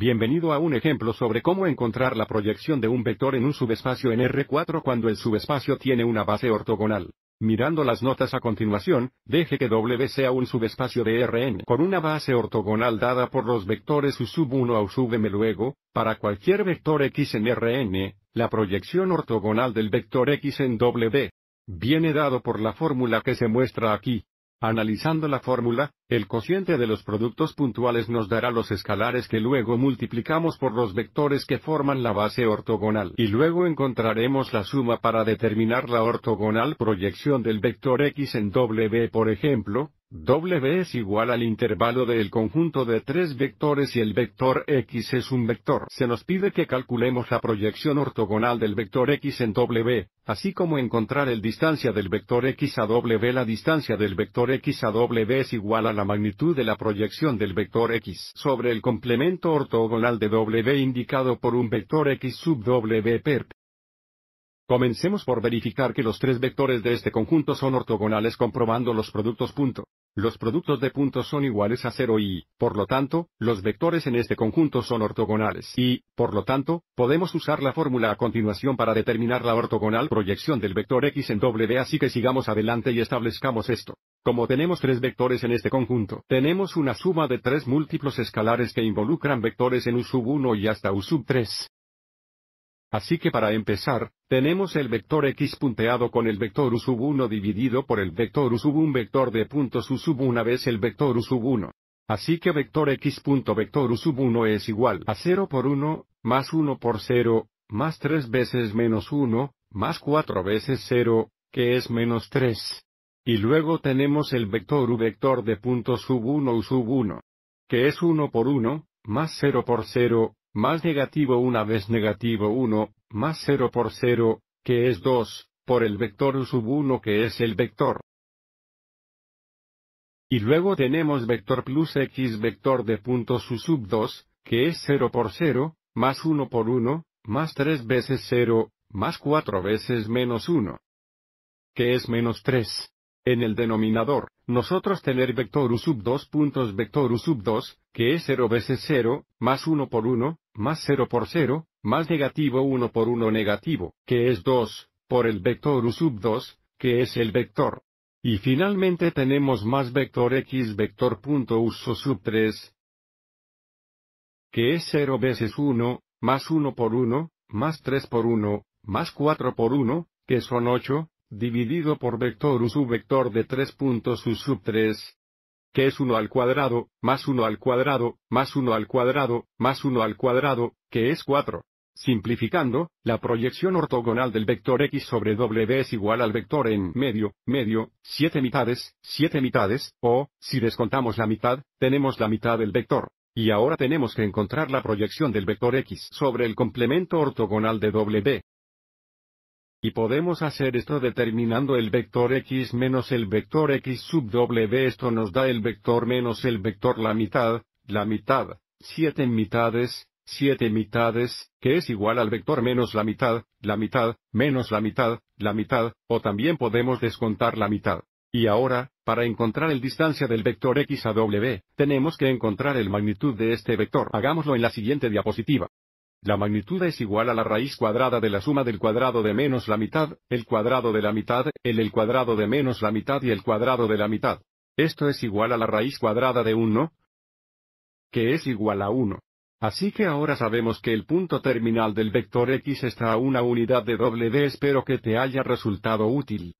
Bienvenido a un ejemplo sobre cómo encontrar la proyección de un vector en un subespacio en R4 cuando el subespacio tiene una base ortogonal. Mirando las notas a continuación, deje que W sea un subespacio de Rn con una base ortogonal dada por los vectores U sub 1 a U sub m luego, para cualquier vector x en Rn, la proyección ortogonal del vector x en W viene dado por la fórmula que se muestra aquí. Analizando la fórmula, el cociente de los productos puntuales nos dará los escalares que luego multiplicamos por los vectores que forman la base ortogonal y luego encontraremos la suma para determinar la ortogonal proyección del vector x en W por ejemplo, W es igual al intervalo del conjunto de tres vectores y el vector X es un vector. Se nos pide que calculemos la proyección ortogonal del vector X en W, así como encontrar el distancia del vector X a W. La distancia del vector X a W es igual a la magnitud de la proyección del vector X sobre el complemento ortogonal de W indicado por un vector X sub W perp. Comencemos por verificar que los tres vectores de este conjunto son ortogonales comprobando los productos. Punto. Los productos de puntos son iguales a 0 y, por lo tanto, los vectores en este conjunto son ortogonales y, por lo tanto, podemos usar la fórmula a continuación para determinar la ortogonal proyección del vector x en W así que sigamos adelante y establezcamos esto. Como tenemos tres vectores en este conjunto, tenemos una suma de tres múltiplos escalares que involucran vectores en U1 y hasta U3. Así que para empezar, tenemos el vector x punteado con el vector u sub 1 dividido por el vector u sub 1 vector de puntos u sub 1 vez el vector u sub 1. Así que vector x punto vector u sub 1 es igual a 0 por 1, más 1 por 0, más 3 veces menos 1, más 4 veces 0, que es menos 3. Y luego tenemos el vector u vector de puntos sub 1 u sub 1, que es 1 por 1, más 0 por 0, más negativo una vez negativo 1, más 0 por 0, que es 2, por el vector u sub 1 que es el vector. Y luego tenemos vector plus x vector de puntos u sub 2, que es 0 por 0, más 1 por 1, más 3 veces 0, más 4 veces menos 1. Que es menos 3. En el denominador, nosotros tener vector u sub 2 puntos vector u sub 2, que es 0 veces 0, más 1 por 1, más 0 por 0, más negativo 1 por 1 negativo, que es 2, por el vector u sub 2, que es el vector. Y finalmente tenemos más vector x vector punto u sub 3, que es 0 veces 1, más 1 por 1, más 3 por 1, más 4 por 1, que son 8, dividido por vector u vector de 3 puntos u sub 3, que es 1 al cuadrado, más 1 al cuadrado, más 1 al cuadrado, más 1 al cuadrado, que es 4. Simplificando, la proyección ortogonal del vector x sobre w es igual al vector en medio, medio, 7 mitades, 7 mitades, o, si descontamos la mitad, tenemos la mitad del vector. Y ahora tenemos que encontrar la proyección del vector x sobre el complemento ortogonal de w. Y podemos hacer esto determinando el vector x menos el vector x sub w. Esto nos da el vector menos el vector la mitad, la mitad, siete mitades, siete mitades, que es igual al vector menos la mitad, la mitad, menos la mitad, la mitad, o también podemos descontar la mitad. Y ahora, para encontrar el distancia del vector x a w, tenemos que encontrar el magnitud de este vector. Hagámoslo en la siguiente diapositiva. La magnitud es igual a la raíz cuadrada de la suma del cuadrado de menos la mitad, el cuadrado de la mitad, el el cuadrado de menos la mitad y el cuadrado de la mitad. Esto es igual a la raíz cuadrada de 1, que es igual a 1. Así que ahora sabemos que el punto terminal del vector x está a una unidad de doble d. Espero que te haya resultado útil.